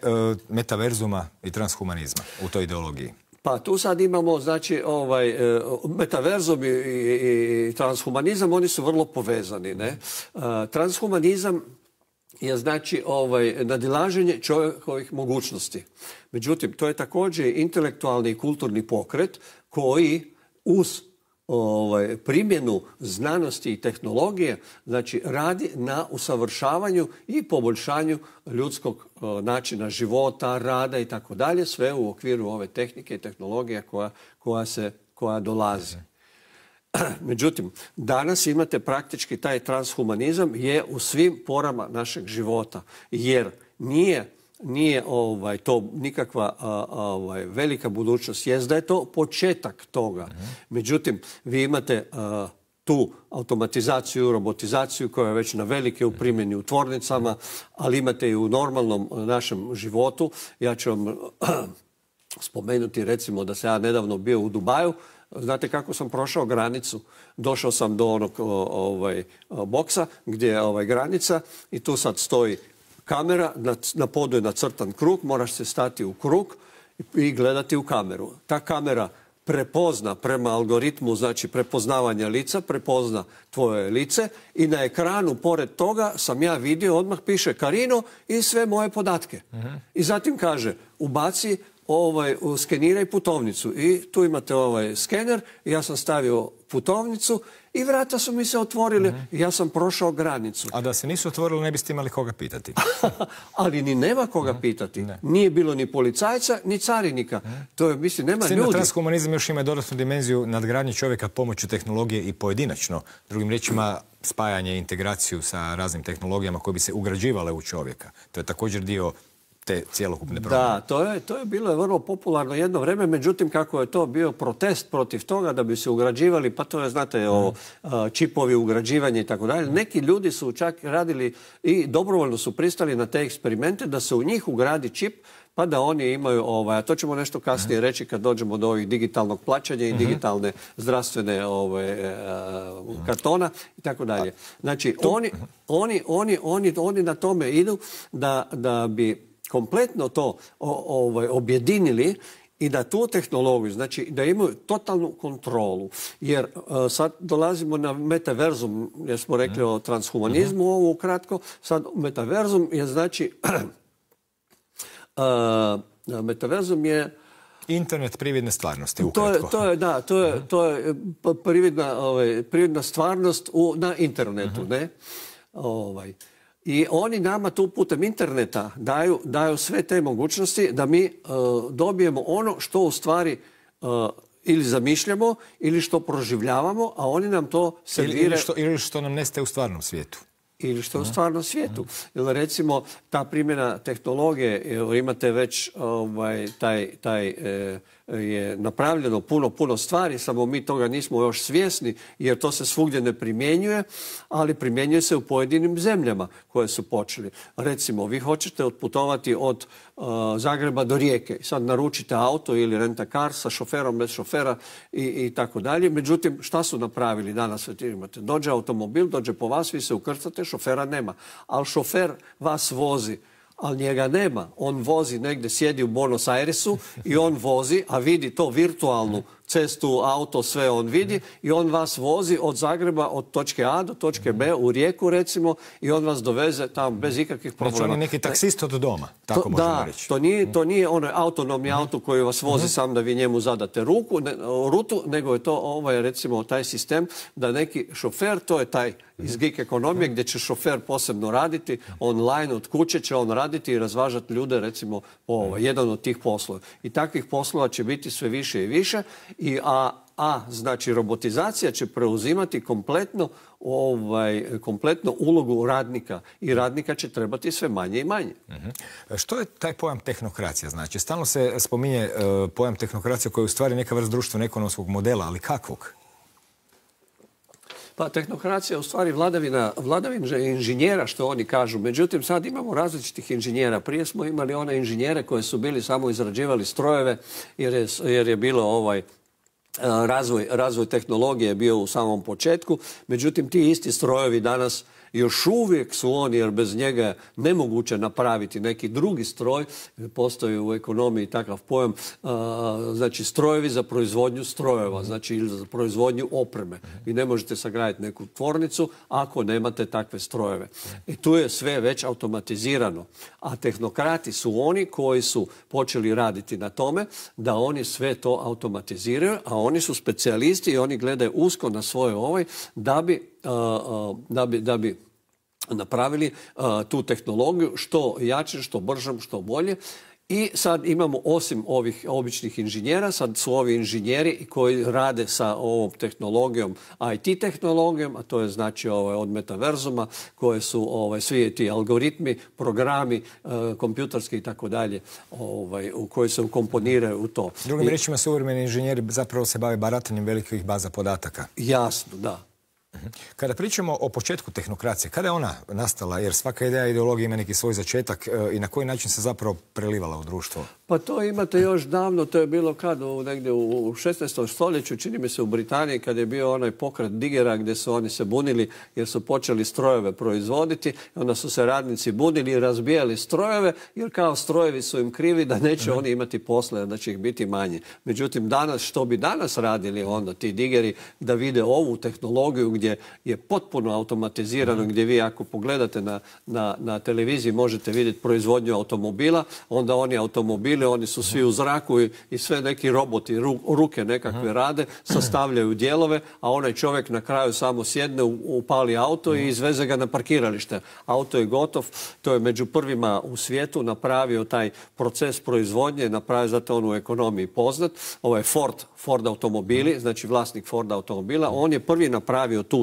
A: metaverzuma i transhumanizma u toj ideologiji?
B: Pa tu sad imamo, znači, ovaj, e, metaverzum i, i transhumanizam, oni su vrlo povezani. Ne? Transhumanizam je znači ovaj, nadilaženje čovjekovih mogućnosti. Međutim, to je također intelektualni i kulturni pokret koji uz ovaj, primjenu znanosti i tehnologije znači, radi na usavršavanju i poboljšanju ljudskog eh, načina života, rada i tako dalje, sve u okviru ove tehnike i tehnologije koja, koja, se, koja dolazi. Međutim, danas imate praktički taj transhumanizam je u svim porama našeg života. Jer nije nije ovaj, to nikakva ovaj, velika budućnost. Jest da je to početak toga. Mhm. Međutim, vi imate tu automatizaciju, robotizaciju koja je već na velike u mhm. primjeni u tvornicama, ali imate i u normalnom našem životu. Ja ću vam spomenuti recimo da sam ja nedavno bio u Dubaju Znate kako sam prošao granicu? Došao sam do onog ovaj, boksa gdje je ovaj, granica i tu sad stoji kamera, na, podu je nacrtan krug, moraš se stati u krug i gledati u kameru. Ta kamera prepozna prema algoritmu, znači prepoznavanja lica, prepozna tvoje lice i na ekranu pored toga sam ja vidio, odmah piše Karino i sve moje podatke. Mhm. I zatim kaže, ubaci ovaj, skeniraj putovnicu. I tu imate ovaj skener, ja sam stavio putovnicu i vrata su mi se otvorile. Mhm. Ja sam prošao granicu. A da se nisu otvorili, ne biste imali koga pitati. Ali ni nema koga pitati. Nije bilo ni policajca, ni carinika. Mhm. To je, mislim, nema Sina ljudi.
A: transhumanizam još ima dodatnu dimenziju nadgradnje čovjeka pomoću tehnologije i pojedinačno. Drugim riječima, spajanje i integraciju sa raznim tehnologijama koje bi se ugrađivale u čovjeka. To je također dio te cjelokupne promjene. Da,
B: to je, to je bilo vrlo popularno jedno vrijeme, međutim kako je to bio protest protiv toga da bi se ugrađivali, pa to je znate o mhm. čipovi ugrađivanje i tako dalje. Mhm. Neki ljudi su čak radili i dobrovoljno su pristali na te eksperimente da se u njih ugradi čip pa da oni imaju ovaj, a to ćemo nešto kasnije mhm. reći kad dođemo do ovih digitalnog plaćanja i digitalne zdravstvene ovaj, e, e, kartona i tako dalje. Znači, oni, oni, oni, oni, na tome idu da, da bi kompletno to ovaj, objedinili i da tu tehnologiju, znači da imaju totalnu kontrolu. Jer e, sad dolazimo na metaverzum, jer smo rekli mhm. o transhumanizmu mhm. ovo ukratko. Sad metaverzum je znači... E, metaverzum je... Internet prividne stvarnosti, ukratko. To je, da, to je, mhm. ovaj, prividna, stvarnost na internetu, ne? Ovaj i oni nama tu putem interneta daju, daju sve te mogućnosti da mi e, dobijemo ono što u stvari e, ili zamišljamo ili što proživljavamo, a oni nam to serviraju. Ili što,
A: ili što nam nestaje u stvarnom svijetu ili što je u mhm. stvarnom
B: svijetu. Mhm. Jer recimo ta primjena tehnologije, imate već ovaj, taj, taj e, je napravljeno puno, puno stvari, samo mi toga nismo još svjesni jer to se svugdje ne primjenjuje, ali primjenjuje se u pojedinim zemljama koje su počeli. Recimo, vi hoćete otputovati od uh, Zagreba do Rijeke. Sad naručite auto ili renta kar sa šoferom, bez šofera i, i tako dalje. Međutim, šta su napravili danas? Imate, dođe automobil, dođe po vas, vi se ukrcate, šofera nema. Ali šofer vas vozi ali njega nema. On vozi negdje, sjedi u Buenos Airesu i on vozi, a vidi to virtualnu cestu, auto, sve on vidi i on vas vozi od Zagreba od točke A do točke B u Rijeku recimo i on vas doveze tamo bez ikakvih znači, problema. Znači je neki e, taksist
A: od doma, tako možemo da,
B: reći. To nije, to nije onaj autonomni mhm. auto koji vas vozi mhm. sam da vi njemu zadate ruku, rutu, nego je to ovaj recimo taj sistem da neki šofer, to je taj iz mhm. gig ekonomije gdje će šofer posebno raditi online od kuće će on raditi i razvažati ljude recimo ovaj, jedan od tih poslova. I takvih poslova će biti sve više i više i a, a znači robotizacija će preuzimati kompletno, ovaj, kompletno ulogu radnika i radnika će trebati sve manje i manje. Uh Što je taj pojam tehnokracija? Znači, stalno se
A: spominje e, pojam tehnokracija koji je u stvari neka vrsta društveno-ekonomskog modela, ali kakvog?
B: Pa tehnokracija je u stvari vladavina, vladavina inženjera, što oni kažu. Međutim, sad imamo različitih inženjera. Prije smo imali one inženjere koje su bili samo izrađivali strojeve jer je, jer je bilo ovaj E, razvoj, razvoj tehnologije bio u samom početku, međutim ti isti strojevi danas još uvijek su oni, jer bez njega je nemoguće napraviti neki drugi stroj, postoji u ekonomiji takav pojam, znači strojevi za proizvodnju strojeva, znači ili za proizvodnju opreme. Vi ne možete sagraditi neku tvornicu ako nemate takve strojeve. I e, tu je sve već automatizirano. A tehnokrati su oni koji su počeli raditi na tome da oni sve to automatiziraju, a oni su specijalisti i oni gledaju usko na svoje ovoj da bi da bi, da bi napravili tu tehnologiju što jače, što bržom, što bolje. I sad imamo, osim ovih običnih inženjera, sad su ovi inženjeri koji rade sa ovom tehnologijom, IT tehnologijom, a to je znači ovaj, od metaverzuma, koje su ovaj, svi ti algoritmi, programi, e, kompjutarski i tako dalje, ovaj, koji se ukomponiraju u to. Drugim I... su
A: suvremeni inženjeri zapravo se bave baratanjem velikih baza podataka. Jasno, da. Kada pričamo o početku tehnokracije, kada je ona nastala? Jer svaka ideja ideologije ima neki svoj začetak e, i na koji način se zapravo prelivala u društvo?
B: Pa to imate još davno, to je bilo kad? negdje u 16. stoljeću, čini mi se u Britaniji, kad je bio onaj pokret Digera gdje su oni se bunili jer su počeli strojeve proizvoditi. Onda su se radnici bunili i razbijali strojeve jer kao strojevi su im krivi da neće mhm. oni imati posle, da će ih biti manje. Međutim, danas, što bi danas radili onda ti Digeri da vide ovu tehnologiju gdje gdje je potpuno automatizirano, mhm. gdje vi ako pogledate na, televiziji možete vidjeti proizvodnju automobila, onda oni automobili, oni su svi u zraku i, sve neki roboti, ruke nekakve mhm. rade, sastavljaju dijelove, a onaj čovjek na kraju samo sjedne, upali auto i mhm. izveze ga na parkiralište. Auto je gotov, to je među prvima u svijetu napravio taj proces proizvodnje, napravio zato on u ekonomiji poznat. Ovo ovaj je Ford, Ford automobili, znači vlasnik Ford automobila, on je prvi napravio tu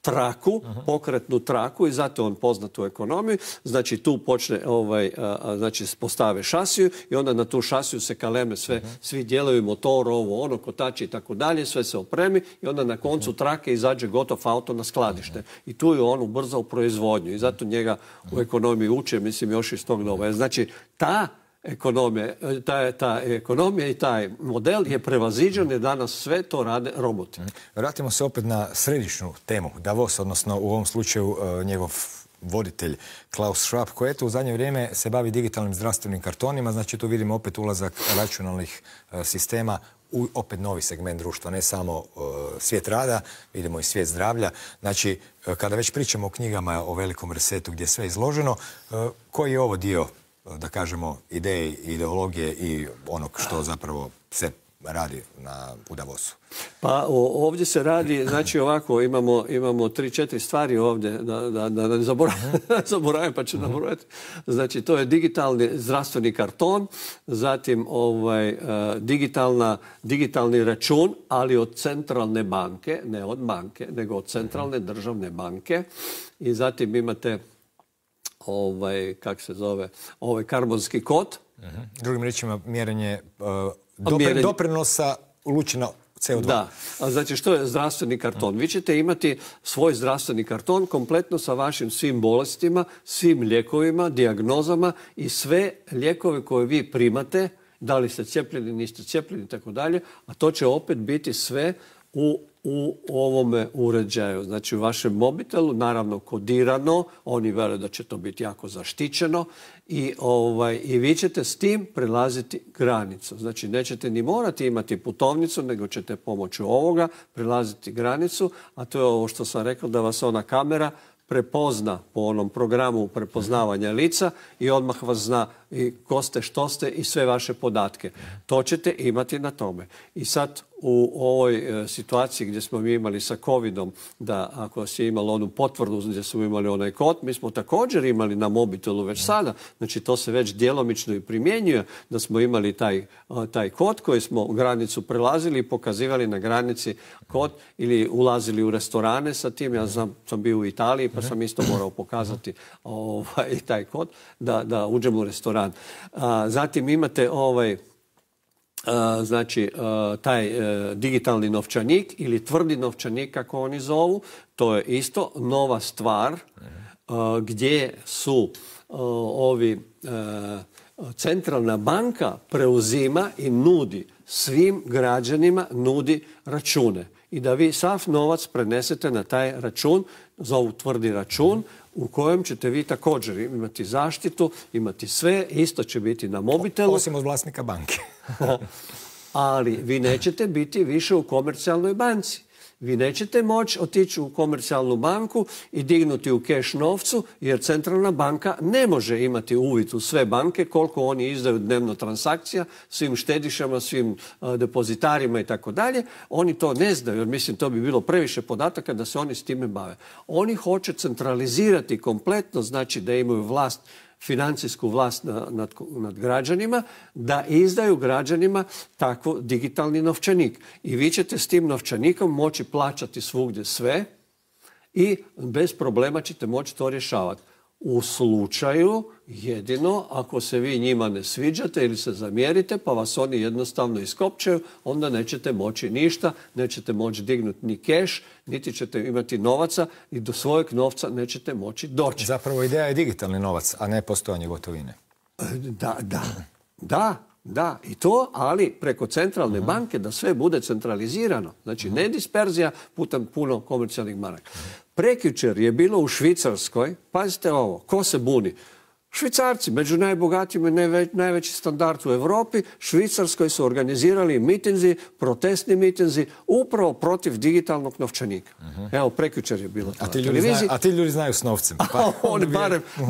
B: traku, pokretnu traku i zato je on poznat u ekonomiji. Znači tu počne, ovaj, a, znači postave šasiju i onda na tu šasiju se kaleme sve, svi dijelovi motor, ovo, ono, kotači i tako dalje, sve se opremi i onda na koncu trake izađe gotov auto na skladište. I tu je on ubrzao proizvodnju i zato njega u ekonomiji uče, mislim, još iz tog doba. Znači ta ekonomije, e, ta, ta ekonomija i taj model je prevaziđen i danas sve to rade roboti. Mm. Vratimo
A: se opet na središnju temu Davos, odnosno u ovom slučaju e, njegov voditelj Klaus Schwab, koji eto u zadnje vrijeme se bavi digitalnim zdravstvenim kartonima, znači tu vidimo opet ulazak računalnih e, sistema u opet novi segment društva, ne samo svijet rada, vidimo i svijet zdravlja. Znači, kada već pričamo o knjigama o velikom resetu gdje je sve izloženo, koji je ovo dio da kažemo, ideje, ideologije i onog što zapravo se radi na, u Davosu?
B: Pa ovdje se radi, znači ovako, imamo, imamo tri, četiri stvari ovdje, da, da, da ne zaboravim, mhm. zaboravim pa ću mhm. nabrojati. Znači to je digitalni zdravstveni karton, zatim ovaj, e, digitalna, digitalni račun, ali od centralne banke, ne od banke, nego od centralne mhm. državne banke. I zatim imate ovaj, kak se zove, ovaj karbonski kod.
A: Mhm. Drugim rečima, mjerenje
B: uh, dopre,
A: doprinosa lučina CO2. Da.
B: A znači što je zdravstveni karton? Mhm. Vi ćete imati svoj zdravstveni karton kompletno sa vašim svim bolestima, svim lijekovima, dijagnozama i sve lijekove koje vi primate, da li ste cijepljeni, niste cijepljeni i tako dalje, a to će opet biti sve u u ovome uređaju. Znači u vašem mobitelu, naravno kodirano, oni vele da će to biti jako zaštićeno i, ovaj, i vi ćete s tim prelaziti granicu. Znači nećete ni morati imati putovnicu, nego ćete pomoću ovoga prelaziti granicu, a to je ovo što sam rekao da vas ona kamera prepozna po onom programu prepoznavanja mhm. lica i odmah vas zna i ko ste, što ste i sve vaše podatke. To ćete imati na tome. I sad u ovoj e, situaciji gdje smo mi imali sa COVID-om da ako si imali onu potvrdu gdje smo imali onaj kod, mi smo također imali na mobitelu već sada, znači to se već djelomično i primjenjuje, da smo imali taj, e, kod koji smo u granicu prelazili i pokazivali na granici kod ili ulazili u restorane sa tim. Ja znam, sam bio u Italiji pa sam isto morao pokazati ovaj, taj kod da, da uđem u restoran. zatim imate ovaj znači taj e, digitalni novčanik ili tvrdi novčanik kako oni zovu, to je isto nova stvar gdje su ovi e, centralna banka preuzima i nudi svim građanima nudi račune i da vi sav novac prenesete na taj račun, zovu tvrdi račun, u kojem ćete vi također imati zaštitu, imati sve, isto će biti na mobitelu. Osim od vlasnika banke. Ali vi nećete biti više u komercijalnoj banci. Vi nećete moći otići u komercijalnu banku i dignuti u keš novcu, jer centralna banka ne može imati uvid u sve banke, koliko oni izdaju dnevno transakcija, svim štedišama, svim e, depozitarima i tako dalje. Oni to ne znaju, jer mislim to bi bilo previše podataka da se oni s time bave. Oni hoće centralizirati kompletno, znači da imaju vlast financijsku vlast nad, nad građanima da izdaju građanima takav digitalni novčanik. I vi ćete s tim novčanikom moći plaćati svugdje sve i bez problema ćete moći to rješavati u slučaju jedino ako se vi njima ne sviđate ili se zamjerite pa vas oni jednostavno iskopčaju onda nećete moći ništa, nećete moći dignuti ni keš, niti ćete imati novaca i do svojeg novca nećete moći doći. Zapravo ideja je digitalni novac, a ne postojanje gotovine. E, da, da. Da, da, i to, ali preko centralne banke da sve bude centralizirano. Znači, ne disperzija putem puno komercijalnih maraka. Prekjučer je bilo u Švicarskoj, pazite ovo, ko se buni? Švicarci, među najbogatijima i najveći standard u Europi, Švicarskoj su organizirali mitinzi, protestni mitinzi, upravo protiv digitalnog novčanika. Mhm. Evo, prekjučer je bilo to a ti televiziji. a
A: ti znaju s novcem.
B: Pa mhm.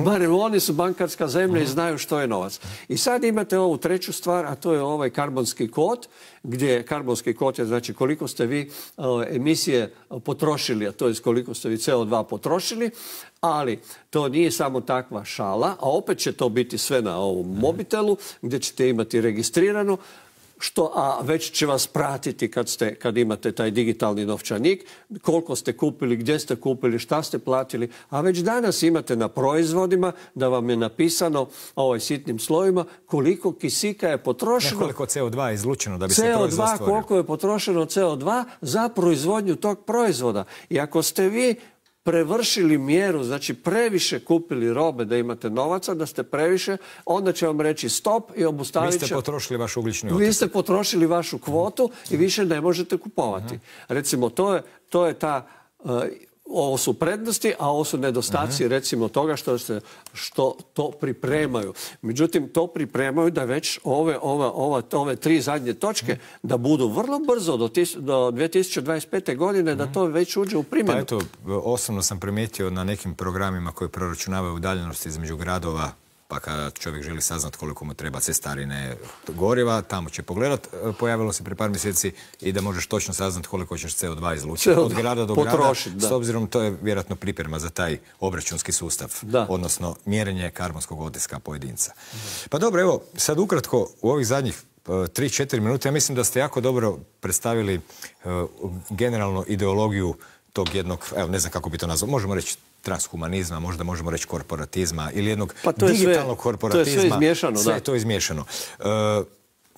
B: barem, oni su bankarska zemlja i mhm. znaju što je novac. I sad imate ovu treću stvar, a to je ovaj karbonski kod, gdje karbonski kod je znači koliko ste vi ovaj, emisije potrošili, a to je koliko ste vi CO2 potrošili ali to nije samo takva šala, a opet će to biti sve na ovom mhm. mobitelu gdje ćete imati registrirano što a već će vas pratiti kad, ste, kad imate taj digitalni novčanik, koliko ste kupili, gdje ste kupili, šta ste platili, a već danas imate na proizvodima da vam je napisano ovaj sitnim slovima koliko kisika je potrošeno. koliko CO2 je izlučeno da bi se proizvod stvorio. koliko je potrošeno CO2 za proizvodnju tog proizvoda. I ako ste vi prevršili mjeru, znači previše kupili robe da imate novaca, da ste previše, onda će vam reći stop i obustavit će... Vi ste
A: potrošili vašu ugljičnu
B: kvotu. Vi ste potrošili vašu kvotu i mhm. više ne možete kupovati. Mhm. Recimo, to je, to je ta... E, ovo su prednosti, a ovo su nedostaci mhm. recimo toga što se što to pripremaju. Međutim, to pripremaju da već ove, ove, ove, ove tri zadnje točke mhm. da budu vrlo brzo do, tis, do 2025. godine da mhm. to već uđe u primjenu. Pa eto,
A: osobno sam primijetio na nekim programima koji proračunavaju udaljenosti između gradova pa kad čovjek želi saznat koliko mu treba cestarine goriva, tamo će pogledat. E, pojavilo se pre par mjeseci i da možeš točno saznat koliko ćeš CO2 izlučiti od grada do grada. S obzirom to je vjerojatno priprema za taj obračunski sustav, odnosno mjerenje karbonskog otiska pojedinca. Pa dobro, evo, sad ukratko u ovih zadnjih 3-4 e, minute, ja mislim da ste jako dobro predstavili generalnu generalno ideologiju tog jednog, evo ne znam kako bi to nazvao, možemo reći transhumanizma, možda možemo reći korporatizma ili jednog pa to digitalnog sve, korporatizma. To je sve izmješano. da. je to izmiješano. E,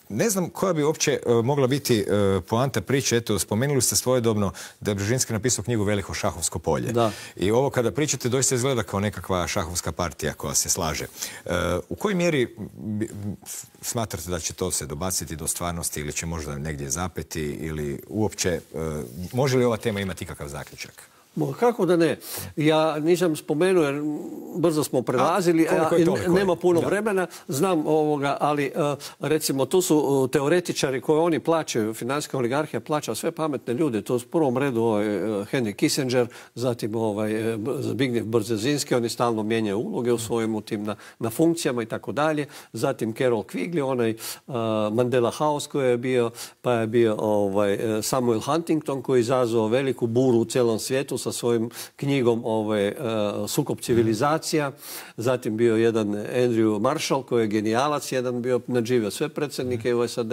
A: ne znam koja bi uopće e, mogla biti e, poanta priče. Eto, spomenuli ste svojedobno da je Brežinski napisao knjigu Veliko šahovsko polje. I ovo kada pričate doista izgleda kao nekakva šahovska partija koja se slaže. U kojoj mjeri smatrate da će to se dobaciti do stvarnosti ili će možda negdje zapeti ili uopće može li ova tema imati ikakav zaključak?
B: kako da ne? Ja nisam spomenuo jer brzo smo prelazili, a, nema puno vremena, znam ovoga, ali e, recimo tu su e, teoretičari koji oni plaćaju, financijska oligarhija plaća sve pametne ljude, to u prvom redu ovaj, e, Henry Kissinger, zatim ovaj, Zbigniew Brzezinski, oni stalno mijenjaju uloge u svojim tim na, funkcijama i tako dalje, zatim Carol Quigley, onaj Mandela House koji je bio, pa je bio ovaj, Samuel Huntington koji je izazvao veliku buru u cijelom svijetu sa svojim knjigom ove, ovaj, Sukob civilizacija. Zatim bio jedan Andrew Marshall koji je genijalac, jedan bio nadživio sve predsjednike u sad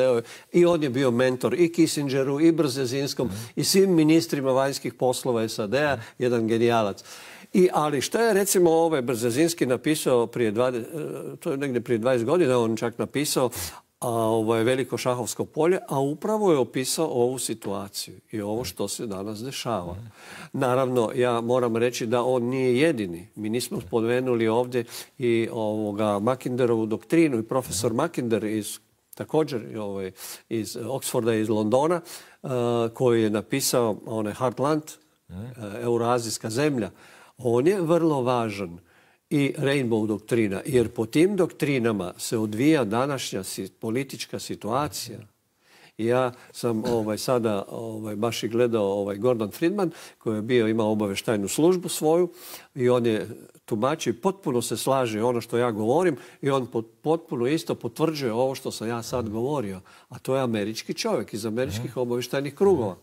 B: i on je bio mentor i Kissingeru i Brzezinskom i svim ministrima vanjskih poslova SAD-a, jedan genijalac. I, ali što je recimo ovaj Brzezinski napisao prije e, to je negdje prije 20 godina on čak napisao, ovo ovaj, je veliko šahovsko polje, a upravo je opisao ovu situaciju i ovo što se danas dešava. Naravno, ja moram reći da on nije jedini. Mi nismo spomenuli ovdje i ovoga Mackinderovu doktrinu i profesor Mackinder iz također ovaj, iz Oxforda i iz Londona, e, koji je napisao one Heartland, e, Euroazijska zemlja. On je vrlo važan i Rainbow doktrina. Jer po tim doktrinama se odvija današnja politička situacija. Ja sam ovaj, sada ovaj, baš i gledao ovaj, Gordon Friedman koji je bio, imao obaveštajnu službu svoju i on je tumačio i potpuno se slaže ono što ja govorim i on potpuno isto potvrđuje ovo što sam ja sad govorio. A to je američki čovjek iz američkih obavještajnih krugova.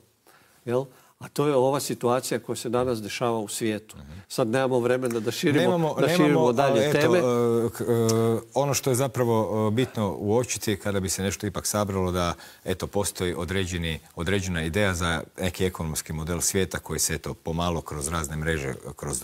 B: Jel? a to je ova situacija koja se danas dešava u svijetu. Mhm. Sad nemamo vremena da širimo, dalje eto, teme. E,
A: e, ono što je zapravo e, bitno uočiti kada bi se nešto ipak sabralo da eto postoji određena ideja za neki ekonomski model svijeta koji se eto pomalo kroz razne mreže kroz,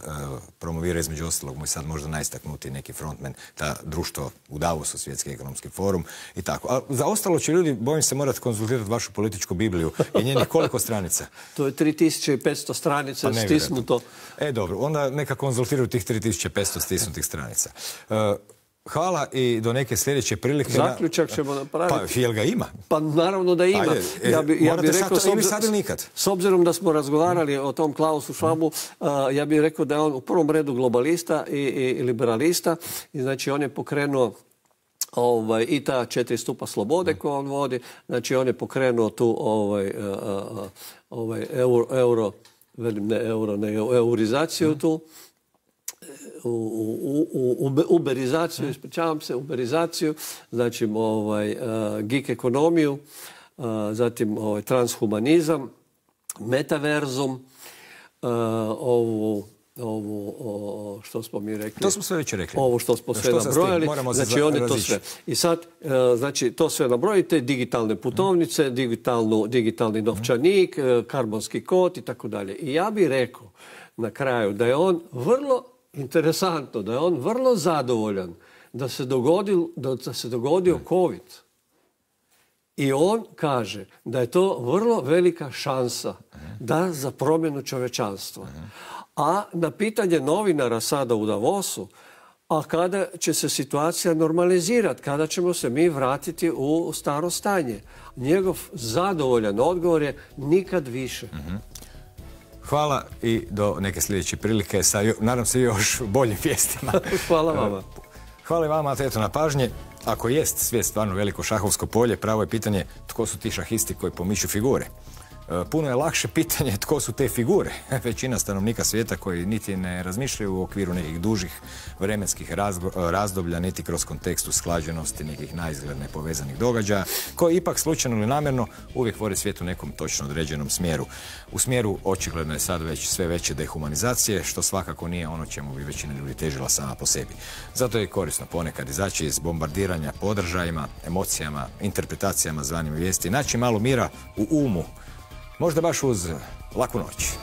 A: promovira između ostalog mu je sad možda najstaknuti neki frontman ta društvo u Davosu, Svjetski ekonomski forum i tako. A za ostalo će ljudi, bojim se, morati konzultirati vašu političku Bibliju i njenih koliko stranica?
B: to je 3500 stranica pa stisnuto.
A: E dobro, onda neka konzultiraju tih 3500 stisnutih stranica. E, hvala i do neke sljedeće prilike. Zaključak ćemo napraviti. Pa jel ga ima?
B: Pa naravno da ima. Pa e, ja bi, rekao, sad, ili nikad. S obzirom da smo razgovarali o tom Klausu Švabu, e, ja bih rekao da je on u prvom redu globalista i, liberalista. I znači on je pokrenuo ovaj, i ta četiri stupa slobode koja on vodi. Znači on je pokrenuo tu ovaj, ovaj, euro, velim ne euro, nego eurizaciju tu, e, u, uberizaciju, ispričavam se, uberizaciju, znači ovaj, e, geek ekonomiju, e, zatim ovaj, transhumanizam, metaverzum, ovu ovo što smo mi rekli. To smo sve već rekli. Ovo što smo sve nabrojali. Znači one to sve. I sad, e, znači to sve nabrojite, digitalne putovnice, digitalni novčanik, e, karbonski kod i tako dalje. I ja bih rekao na kraju da je on vrlo interesantno, da je on vrlo zadovoljan da se, se dogodio COVID. I on kaže da je to vrlo velika šansa da za promjenu čovečanstva. A na pitanje novinara sada u Davosu, a kada će se situacija normalizirati, kada ćemo se mi vratiti u staro stanje. Njegov zadovoljan odgovor je nikad više. Mhm.
A: Hvala i do neke sljedeće prilike sa, nadam se, još boljim vijestima.
B: Hvala vama.
A: Hvala i vama, na pažnje. Ako jest svijet stvarno veliko šahovsko polje, pravo je pitanje tko su ti šahisti koji pomišu figure. E, puno je lakše pitanje tko su te figure. Većina stanovnika svijeta koji niti ne razmišljaju u okviru nekih dužih vremenskih e, razdoblja, niti kroz kontekstu sklađenosti nekih najizgledne povezanih događaja, koji ipak slučajno ili namjerno uvijek vore svijet u nekom točno određenom smjeru. U smjeru očigledno je sad već sve veće dehumanizacije, što svakako nije ono čemu bi većina ljudi težila sama po sebi. Zato je korisno ponekad izaći iz bombardiranja podržajima, emocijama, interpretacijama zvanim vijesti, naći malo mira u umu Mosda Baixusa, lá com o Norte.